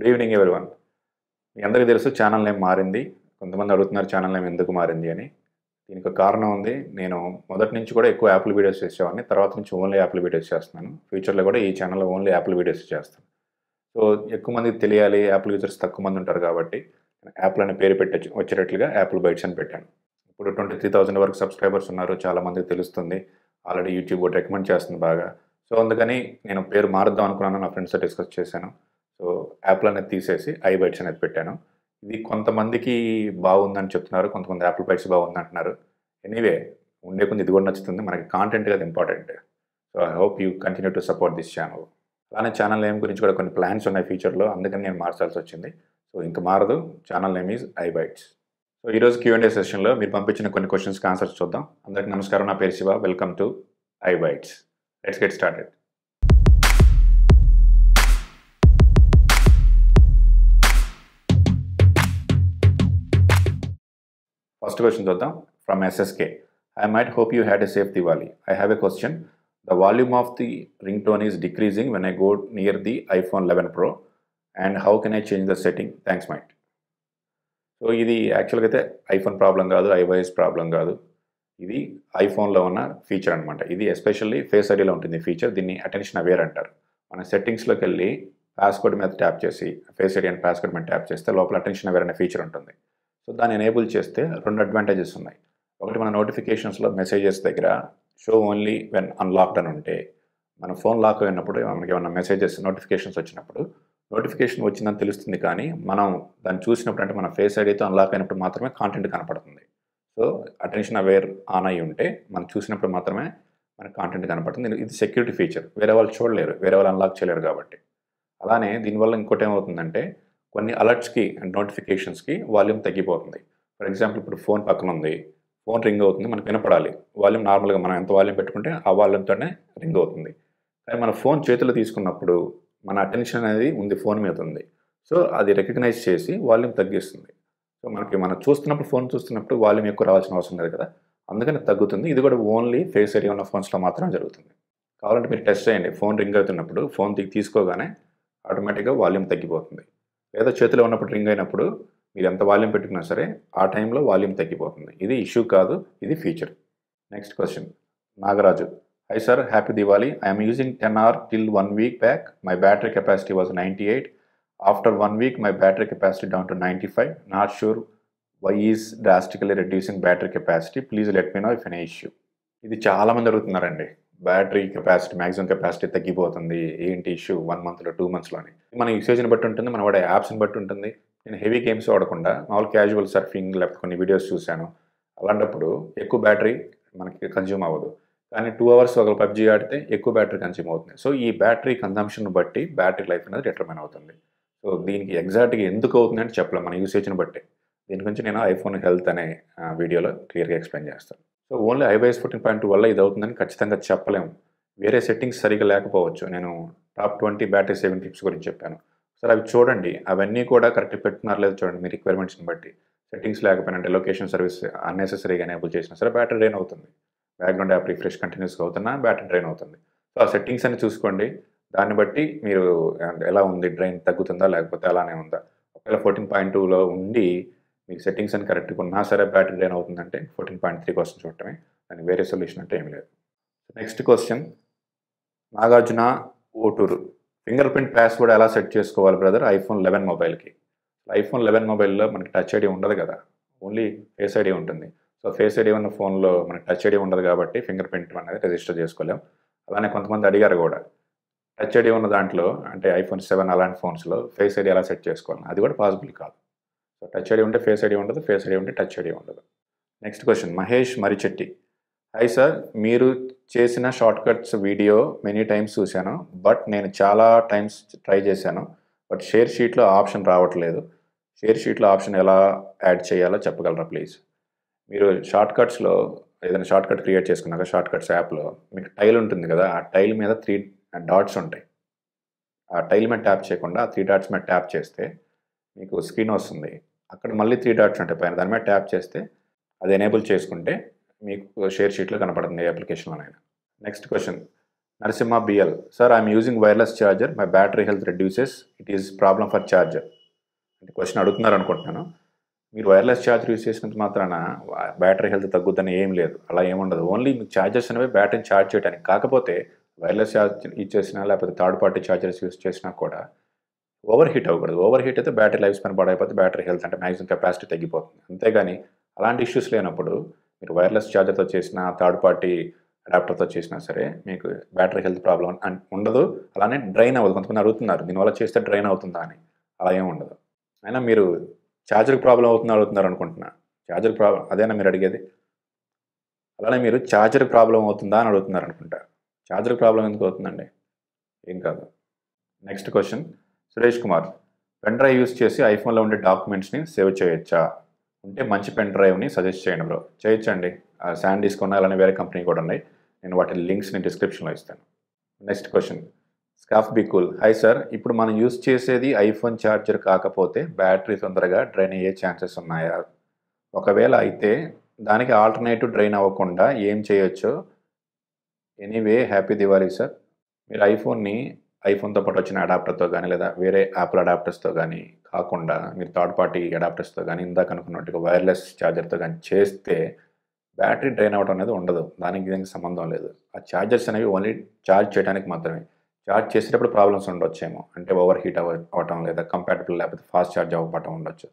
Good evening one మీ అందరికీ తెలుసు channel name మారింది కొంతమంది అడుగుతున్నారు ఛానల్ నేమ్ ఎందుకు మారింది అని దీనికి కారణం ఉంది నేను మొదటి నుంచి కూడా ఎక్కువ యాప్లు వీడియోస్ చేసేవాడిని తర్వాత నుంచి ఓన్లీ యాప్లు వీడియోస్ చేస్తున్నాను ఫ్యూచర్లో కూడా ఈ ఛానల్లో ఓన్లీ యాప్లు వీడియోస్ చేస్తాను సో ఎక్కువ మందికి తెలియాలి యాప్లు యూజర్స్ తక్కువ మంది ఉంటారు కాబట్టి యాప్లు అనే పేరు పెట్టచ్చు వచ్చేటట్లుగా యాప్లు బైట్స్ అని పెట్టాను ఇప్పుడు ట్వంటీ త్రీ థౌసండ్ వరకు సబ్స్క్రైబర్స్ ఉన్నారు చాలామందికి తెలుస్తుంది ఆల్రెడీ యూట్యూబ్ కూడా రికమెండ్ చేస్తుంది బాగా సో అందుకని నేను పేరు మారుద్దాం అనుకున్నాను నా ఫ్రెండ్స్తో డిస్కస్ చేశాను యాప్లు అనేది తీసేసి ఐ బైట్స్ అనేది పెట్టాను ఇది కొంతమందికి బాగుందని చెప్తున్నారు కొంతమంది యాపిల్ బైట్స్ బాగుంది అంటున్నారు ఎనీవే ఉండే కొంచెం ఇది కూడా నచ్చుతుంది మనకి కాంటెంట్ కదా important so I hope you continue to support this channel అలానే ఛానల్ నేమ్ గురించి కూడా కొన్ని ప్లాన్స్ ఉన్నాయి ఫ్యూచర్లో అందుకని నేను మార్చాల్సి వచ్చింది సో ఇంకా మారదు channel name is I bytes so ఈరోజు క్యూఎండే సెషన్లో మీరు పంపించిన కొన్ని క్వశ్చన్స్కి ఆన్సర్స్ చూద్దాం అందరికీ నమస్కారం నా పేరు Shiva welcome to I bytes let's get started first question చూద్దాం from SSK I might hope you had a safe Diwali I have a question volume of the ring tone is decreasing when I go near the iPhone eleven pro and how can I change the setting? Thanks might so ఇది యాక్చువల్గా అయితే iPhone problem కాదు iOS problem కాదు ఇది ఐఫోన్లో ఉన్న feature అనమాట ఇది especially face ఐడీలో ఉంటుంది ఫీచర్ దీన్ని అటెన్షన్ అవేర్ అంటారు మన సెట్టింగ్స్లోకి వెళ్ళి పాస్వర్డ్ మీద ట్యాప్ చేసి ఫేస్ ఐడి అండ్ పాస్వర్డ్ మీద ట్యాప్ చేస్తే లోపల అటెన్షన్ అవేర్ అనే ఫీచర్ ఉంటుంది సో దాన్ని ఎనేబుల్ చేస్తే రెండు అడ్వాంటేజెస్ ఉన్నాయి ఒకటి మన నోటిఫికేషన్స్లో మెసేజెస్ దగ్గర షో ఓన్లీ వెన్ అన్లాక్డ్ అని ఉంటే మన ఫోన్ లాక్ అయినప్పుడు మనకి ఏమైనా మెసేజెస్ నోటిఫికేషన్స్ వచ్చినప్పుడు నోటిఫికేషన్ వచ్చిందని తెలుస్తుంది కానీ మనం దాన్ని చూసినప్పుడు అంటే మన ఫేస్ ఐడితో అన్లాక్ అయినప్పుడు మాత్రమే కాంటెంట్ కనపడుతుంది సో అటెన్షన్ అవేర్ ఆన్ అయి ఉంటే మనం చూసినప్పుడు మాత్రమే మనకు కాంటెంట్ కనపడుతుంది ఇది సెక్యూరిటీ ఫీచర్ వేరే వాళ్ళు చూడలేరు వేరే వాళ్ళు అన్లాక్ చేయలేరు కాబట్టి అలానే దీనివల్ల ఇంకోటి ఏమవుతుందంటే కొన్ని అలర్ట్స్కి అండ్ నోటిఫికేషన్స్కి వాల్యూమ్ తగ్గిపోతుంది ఫర్ ఎగ్జాంపుల్ ఇప్పుడు ఫోన్ పక్కన ఉంది ఫోన్ రింగ్ అవుతుంది మనకు వినపడాలి వాల్యూమ్ నార్మల్గా మనం ఎంత వాల్యూమ్ పెట్టుకుంటే ఆ వాల్యూమ్తోనే రింగ్ అవుతుంది కానీ మన ఫోన్ చేతిలో తీసుకున్నప్పుడు మన అటెన్షన్ అనేది ఉంది ఫోన్ మీద ఉంది సో అది రికగ్నైజ్ చేసి వాల్యూమ్ తగ్గిస్తుంది సో మనకి మనం చూస్తున్నప్పుడు ఫోన్ చూస్తున్నప్పుడు వాల్యూమ్ ఎక్కువ రావాల్సిన అవసరం లేదు కదా అందుకని తగ్గుతుంది ఇది కూడా ఓన్లీ ఫేస్ ఏరియా ఉన్న ఫోన్స్లో మాత్రమే జరుగుతుంది కావాలంటే మీరు టెస్ట్ చేయండి ఫోన్ రింగ్ అవుతున్నప్పుడు ఫోన్ తీసుకోగానే ఆటోమేటిక్గా వాల్యూమ్ తగ్గిపోతుంది లేదా చేతిలో ఉన్నప్పుడు రింగ్ అయినప్పుడు మీరు ఎంత వాల్యూమ్ పెట్టుకున్నా సరే ఆ టైంలో వాల్యూమ్ తగ్గిపోతుంది ఇది ఇష్యూ కాదు ఇది feature next question Nagaraju hi sir happy Diwali I'm using ten hour till one week back my battery capacity was ninety eight after one week my battery capacity down to ninety five not sure why is drastically reducing battery capacity please let me know if any issue ఇది చాలామంది అడుగుతున్నారండి battery capacity maximum capacity తగ్గిపోతుంది ఏంటి issue one మంత్లో two అని మన యూసేజ్ని బట్టి ఉంటుంది మనం వాడే యాప్స్ని బట్టి ఉంటుంది నేను హెవీ గేమ్స్ ఆడకుండా మామూలు క్యాజువల్ సర్ఫింగ్ లేకపోతే కొన్ని వీడియోస్ చూశాను అలాంటప్పుడు ఎక్కువ బ్యాటరీ మనకి కన్జ్యూమ్ అవ్వదు కానీ టూ అవర్స్ ఒక పబ్జీ ఆడితే ఎక్కువ బ్యాటరీ కన్జ్యూమ్ అవుతుంది సో ఈ బ్యాటరీ కన్జంప్షన్ బట్టి బ్యాటరీ లైఫ్ అనేది డిటర్మైన్ అవుతుంది సో దీనికి ఎగ్జాక్ట్గా ఎందుకు అవుతుంది అంటే చెప్పలేము మన యూసేజ్ని బట్టి దీని గురించి నేను ఐఫోన్ హెల్త్ అనే వీడియోలో క్లియర్గా ఎక్స్ప్లెయిన్ చేస్తాను so only iOS fourteen point two వల్ల ఇది అవుతుందని ఖచ్చితంగా చెప్పలేము వేరే సెట్టింగ్స్ సరిగా లేకపోవచ్చు నేను top twenty battery saving tips గురించి చెప్పాను సార్ అవి చూడండి అవన్నీ కూడా కరెక్ట్ పెట్టున్నారు లేదో చూడండి మీ రిక్వైర్మెంట్స్ని బట్టి సెట్టింగ్స్ లేకపోయినా అంటే లొకేషన్ సర్వీస్ అన్నెసెసరీగా ఎనేబుల్ చేసినా సరే బ్యాటరీ డ్రైన్ అవుతుంది బ్యాక్గ్రౌండ్ యాప్ రిఫ్రెష్ కంటిన్యూస్గా అవుతున్నా బ్యాటరీ డ్రైన్ అవుతుంది సో ఆ సెట్టింగ్స్ అని చూసుకోండి దాన్ని బట్టి మీరు ఎలా ఉంది డ్రైన్ తగ్గుతుందా లేకపోతే అలానే ఉందా ఒకవేళ ఫోర్టీన్ పాయింట్ టూలో ఉండి మీకు సెట్టింగ్స్ అని కరెక్ట్గా ఉన్నా సరే బ్యాటరీ డ్రైన్ అవుతుందంటే ఫోర్టీన్ పాయింట్ త్రీ క్వశ్చన్ చూడటమే దాని వేరే సొల్యూషన్ అంటే ఏమి లేదు next question Nagarjuna Oturu fingerprint password ఎలా సెట్ చేసుకోవాలి బ్రదర్ ఐఫోన్ లెవెన్ మొబైల్కి ఐఫోన్ లెవెన్ మొబైల్లో మనకి టచ్ ఐడి ఉండదు కదా ఓన్లీ ఫేస్ ఐడి ఉంటుంది సో ఫేస్ ఐడి ఉన్న ఫోన్లో మనకి టచ్ ఐడి ఉండదు కాబట్టి ఫింగర్ ప్రింట్ అనేది రిజిస్టర్ చేసుకోలేం అలానే కొంతమంది అడిగారు కూడా టచ్ ఐడి ఉన్న దాంట్లో అంటే ఐఫోన్ సెవెన్ అలాంటి ఫోన్స్లో ఫేస్ ఐడి ఎలా సెట్ చేసుకోవాలి అది కూడా పాసిబుల్ కాదు సో టచ్ ఐడి ఉంటే ఫేస్ ఐడి ఉండదు ఫేస్ ఐడి ఉంటే టచ్ ఐడి ఉండదు next question Mahesh Marichetti hi sir మీరు చేసిన shortcuts video many times చూశాను బట్ నేను చాలా టైమ్స్ ట్రై చేశాను బట్ షేర్ షీట్లో ఆప్షన్ రావట్లేదు షేర్ షీట్లో ఆప్షన్ ఎలా యాడ్ చేయాలో చెప్పగలరా ప్లీజ్ మీరు షార్ట్ కట్స్లో ఏదైనా షార్ట్ కట్ క్రియేట్ చేసుకున్నాక షార్ట్ కట్స్ యాప్లో మీకు టైల్ ఉంటుంది కదా ఆ టైల్ మీద త్రీ డాట్స్ ఉంటాయి ఆ టైల్ మీద ట్యాప్ చేయకుండా త్రీ డాట్స్ మీద ట్యాప్ చేస్తే మీకు స్క్రీన్ వస్తుంది అక్కడ మళ్ళీ త్రీ డాట్స్ ఉంటాయి పైన దాని మీద ట్యాప్ చేస్తే అది ఎనేబుల్ చేసుకుంటే మీకు షేర్ షీట్లో కనపడుతుంది ఏ అప్లికేషన్లోనైనా next question Narasimha B L sir I'm using wireless charger my battery health reduces it is problem for charger అంటే క్వశ్చన్ అడుగుతున్నారు అనుకుంటున్నాను మీరు వైర్లెస్ ఛార్జర్ యూజ్ చేసినంత మాత్రాన బ్యాటరీ హెల్త్ తగ్గుద్దని ఏం లేదు అలా ఏముండదు ఓన్లీ మీకు ఛార్జర్స్ అనేవి బ్యాటరీని ఛార్జ్ చేయడానికి కాకపోతే వైర్లెస్ ఛార్జ్ యూజ్ చేసినా లేకపోతే థర్డ్ పార్టీ ఛార్జర్స్ యూజ్ చేసినా కూడా ఓవర్ హీట్ అవ్వకూడదు ఓవర్ హీట్ అయితే బ్యాటరీ లైఫ్ స్పెన్ పడైపోతే బ్యాటరీ హెల్త్ అంటే మ్యాక్సిమం కెపాసిటీ తగ్గిపోతుంది అంతేగాని అలాంటి ఇష్యూస్ లేనప్పుడు మీరు వైర్లెస్ ఛార్జర్తో చేసిన థర్డ్ పార్టీ అడాప్టర్తో చేసినా సరే మీకు బ్యాటరీ హెల్త్ ప్రాబ్లం ఉండదు అలానే డ్రైన్ అవ్వదు కొంతమంది అడుగుతున్నారు దీనివల్ల చేస్తే డ్రైన్ అవుతుందా అని అలా ఏమి ఉండదు అయినా మీరు ఛార్జర్కి ప్రాబ్లం అవుతుంది అడుగుతున్నారు అనుకుంటున్నా ఛార్జర్ ప్రాబ్లం అదేనా మీరు అడిగేది అలానే మీరు ఛార్జర్ ప్రాబ్లం అవుతుందా అని అడుగుతున్నారు అనుకుంటా ఛార్జర్ ప్రాబ్లం ఎందుకు అవుతుందండి ఏం కాదు next question Suresh Kumar pen drive use చేసి ఐఫోన్లో ఉండే డాక్యుమెంట్స్ని సేవ్ చేయొచ్చా ఉంటే మంచి పెన్ డ్రైవ్ని సజెస్ట్ చేయండి బ్రో చేయొచ్చండి శాండ్ తీసుకున్న అలానే వేరే కంపెనీ కూడా ఉన్నాయి నేను వాటి లింక్స్ని డిస్క్రిప్షన్లో ఇస్తాను నెక్స్ట్ క్వశ్చన్ స్కాఫ్ బి కూల్ హై సార్ ఇప్పుడు మనం యూస్ చేసేది ఐఫోన్ ఛార్జర్ కాకపోతే బ్యాటరీ తొందరగా డ్రైన్ అయ్యే ఛాన్సెస్ ఉన్నాయా ఒకవేళ అయితే దానికి ఆల్టర్నేటివ్ డ్రైన్ అవ్వకుండా ఏం చేయొచ్చో ఎనీవే హ్యాపీ దివాలి సార్ మీరు ఐఫోన్ని ఐఫోన్తో పాటు వచ్చిన అడాప్టర్తో కానీ లేదా వేరే యాప్ల అడాప్టర్స్తో కానీ కాకుండా మీరు థర్డ్ పార్టీ అడాప్టర్స్తో కానీ ఇందాక అనుకున్నట్టుగా వైర్లెస్ ఛార్జర్తో కానీ చేస్తే బ్యాటరీ డ్రైన్ అవ్వడం అనేది ఉండదు దానికి దీనికి సంబంధం లేదు ఆ ఛార్జర్స్ అనేవి ఓన్లీ ఛార్జ్ చేయడానికి మాత్రమే ఛార్జ్ చేసేటప్పుడు ప్రాబ్లమ్స్ ఉండొచ్చేమో అంటే ఓవర్ హీట్ అవ్వటం అవటం లేదా కంపాటబుల్ లేకపోతే ఫాస్ట్ ఛార్జ్ అవ్వటం ఉండొచ్చు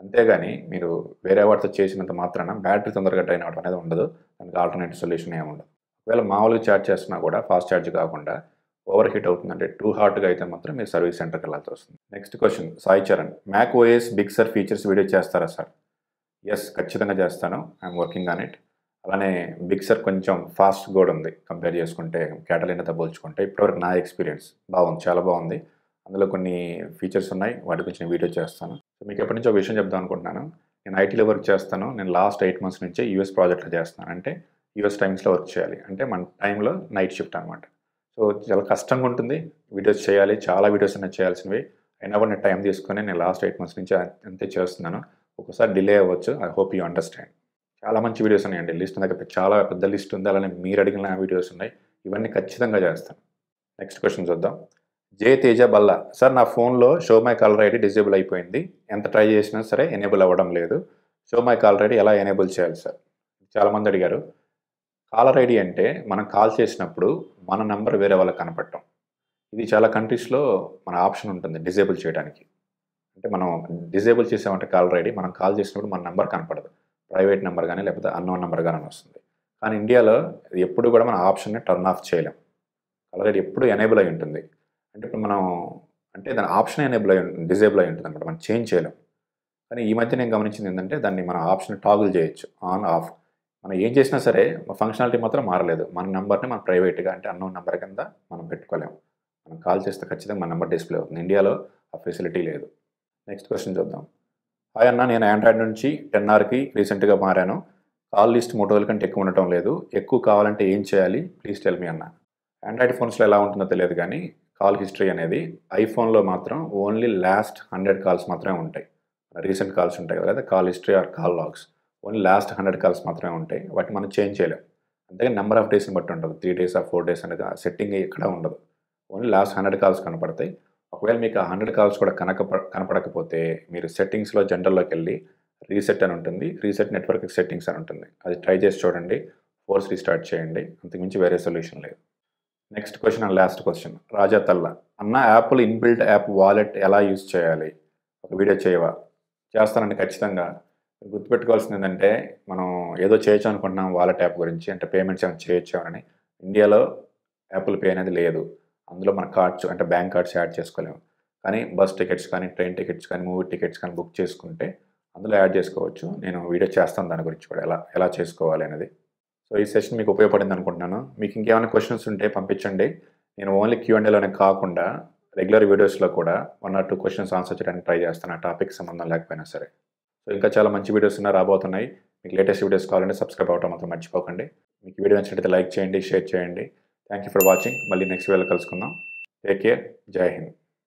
అంతేగాని మీరు వేరే వాటితో చేసినంత మాత్రాన బ్యాటరీ తొందరగా డ్రైన్ అవడం అనేది ఉండదు దానికి ఆల్టర్నేటివ్ సొల్యూషన్ ఏమి ఉండదు ఒకవేళ మామూలుగా ఛార్జ్ చేస్తున్నా కూడా ఫాస్ట్ ఛార్జ్ కాకుండా ఓవర్ హీట్ అవుతుంది అంటే టూ హాట్గా అయితే మాత్రం మీరు సర్వీస్ సెంటర్కి వెళ్ళాల్సి వస్తుంది next question Sai Charan Mac OS Big Sur features video చేస్తారా సార్ ఎస్ ఖచ్చితంగా చేస్తాను ఐఎమ్ వర్కింగ్ ఆన్ ఇట్ అలానే బిగ్ సర్ కొంచెం ఫాస్ట్ కూడా ఉంది కంపేర్ చేసుకుంటే క్యాటలీన్తో పోల్చుకుంటే ఇప్పటివరకు నా ఎక్స్పీరియన్స్ బాగుంది చాలా బాగుంది అందులో కొన్ని ఫీచర్స్ ఉన్నాయి వాటి గురించి నేను వీడియో చేస్తాను సో మీకు ఎప్పటి నుంచి ఒక విషయం చెప్దాం అనుకుంటున్నాను నేను ఐటీలో వర్క్ చేస్తాను నేను లాస్ట్ ఎయిట్ మంత్స్ నుంచి యూఎస్ ప్రాజెక్ట్లో చేస్తాను అంటే యూఎస్ టైమ్స్లో వర్క్ చేయాలి అంటే మన టైంలో నైట్ షిఫ్ట్ అనమాట సో చాలా కష్టంగా ఉంటుంది వీడియోస్ చేయాలి చాలా వీడియోస్ అనేది చేయాల్సినవి అయినా కూడా నేను టైం తీసుకొని నేను లాస్ట్ ఎయిట్ మంత్స్ నుంచి అంతే చేస్తున్నాను ఒకసారి డిలే అవ్వచ్చు ఐ హోప్ యూ అండర్స్టాండ్ చాలా మంచి వీడియోస్ ఉన్నాయండి లిస్ట్ దగ్గర చాలా పెద్ద లిస్ట్ ఉంది అలానే మీరు అడిగిన వీడియోస్ ఉన్నాయి ఇవన్నీ ఖచ్చితంగా చేస్తాను నెక్స్ట్ క్వశ్చన్ చూద్దాం జే తేజ బల్ల సార్ నా ఫోన్లో show my caller ID disable అయిపోయింది ఎంత ట్రై చేసినా సరే ఎనేబుల్ అవ్వడం లేదు షో మై కాలర్ ఐడి ఎలా ఎనేబుల్ చేయాలి సార్ చాలామంది అడిగారు కాలర్ ఐడి అంటే మనం కాల్ చేసినప్పుడు మన నంబర్ వేరే వాళ్ళకి కనపడటం ఇది చాలా కంట్రీస్లో మన ఆప్షన్ ఉంటుంది డిజేబుల్ చేయడానికి అంటే మనం డిజేబుల్ చేసామంటే కాలర్ ఐడి మనం కాల్ చేసినప్పుడు మన నెంబర్ కనపడదు ప్రైవేట్ నెంబర్ కానీ లేకపోతే అన్నోన్ నెంబర్ కానీ వస్తుంది కానీ ఇండియాలో ఎప్పుడు కూడా మన ఆప్షన్ని టర్న్ ఆఫ్ చేయలేం కాలర్ ఐడి ఎప్పుడు ఎనేబుల్ అయి ఉంటుంది అంటే ఇప్పుడు మనం అంటే దాని ఆప్షన్ ఎనేబుల్ అయి డిజేబుల్ అయి ఉంటుంది అనమాట మనం చేంజ్ చేయలేం కానీ ఈ మధ్య నేను గమనించింది ఏంటంటే దాన్ని మనం ఆప్షన్ టాగుల్ చేయొచ్చు ఆన్ ఆఫ్ మనం ఏం చేసినా సరే ఫంక్షనాలిటీ మాత్రం మారలేదు మన నెంబర్ని మనం ప్రైవేట్గా అంటే అన్నోన్ నెంబర్ కింద మనం పెట్టుకోలేము మనం కాల్ చేస్తే ఖచ్చితంగా మన నెంబర్ డిస్ప్లే అవుతుంది ఇండియాలో ఆ ఫెసిలిటీ లేదు నెక్స్ట్ క్వశ్చన్ చూద్దాం హాయ్ అన్న నేను ఆండ్రాయిడ్ నుంచి టెన్ ఆర్కి రీసెంట్గా మారాను కాల్ లిస్ట్ మూడు రోజుల కంటే ఎక్కువ ఉండటం లేదు ఎక్కువ కావాలంటే ఏం చేయాలి ప్లీజ్ టెల్ మీ అన్న ఆండ్రాయిడ్ ఫోన్స్లో ఎలా ఉంటుందో తెలియదు కానీ కాల్ హిస్టరీ అనేది ఐఫోన్లో మాత్రం ఓన్లీ లాస్ట్ హండ్రెడ్ కాల్స్ మాత్రమే ఉంటాయి రీసెంట్ కాల్స్ ఉంటాయి కదా call history or call logs only last hundred calls మాత్రమే ఉంటాయి వాటిని మనం చేంజ్ చేయలేం అంతేగా నెంబర్ ఆఫ్ డేస్ని బట్టి ఉండదు త్రీ డేస్ ఆ ఫోర్ డేస్ అనేది సెట్టింగ్ ఎక్కడ ఉండదు ఓన్లీ లాస్ట్ హండ్రెడ్ కాల్స్ కనపడతాయి ఒకవేళ మీకు ఆ హండ్రెడ్ కాల్స్ కూడా కనక కనపడకపోతే మీరు సెట్టింగ్స్లో జనరల్లోకి వెళ్ళి రీసెట్ అని ఉంటుంది రీసెట్ నెట్వర్క్ సెట్టింగ్స్ అని ఉంటుంది అది ట్రై చేసి చూడండి ఫోర్స్ రీస్టార్ట్ చేయండి అంతకుమించి వేరే సొల్యూషన్ లేదు next question and last question Raja Talla అన్న యాప్లు ఇన్బిల్ట్ యాప్ వాలెట్ ఎలా యూజ్ చేయాలి ఒక వీడియో చేయవా చేస్తానండి ఖచ్చితంగా గుర్తుపెట్టుకోవాల్సింది ఏంటంటే మనం ఏదో చేయొచ్చు అనుకుంటున్నాం వాలెట్ యాప్ గురించి అంటే పేమెంట్స్ ఏమైనా చేయొచ్చు అని ఇండియాలో యాపిల్ పే అనేది లేదు అందులో మన కార్డ్స్ అంటే బ్యాంక్ కార్డ్స్ యాడ్ చేసుకోలేము కానీ బస్ టికెట్స్ కానీ ట్రైన్ టికెట్స్ కానీ మూవీ టికెట్స్ కానీ బుక్ చేసుకుంటే అందులో యాడ్ చేసుకోవచ్చు నేను వీడియో చేస్తాను దాని గురించి కూడా ఎలా ఎలా చేసుకోవాలి అనేది సో ఈ సెషన్ మీకు ఉపయోగపడింది అనుకుంటున్నాను మీకు ఇంకేమైనా క్వశ్చన్స్ ఉంటే పంపించండి నేను ఓన్లీ క్యూ అండ్లోనే కాకుండా రెగ్యులర్ వీడియోస్లో కూడా one or two questions answer చేయడానికి ట్రై చేస్తాను ఆ టాపిక్ సంబంధం లేకపోయినా సరే సో ఇంకా చాలా మంచి వీడియోస్ ఉన్నాయి రాబోతున్నాయి మీకు లేటెస్ట్ వీడియోస్ కావాలంటే సబ్స్క్రైబ్ అవ్వడం మాత్రం మర్చిపోకండి మీకు వీడియో నచ్చినట్టు లైక్ చేయండి షేర్ చేయండి థ్యాంక్ యూ ఫర్ వాచింగ్ మళ్ళీ నెక్స్ట్ వీడియోలో కలుసుకుందాం టేక్ కేర్ జై హింద్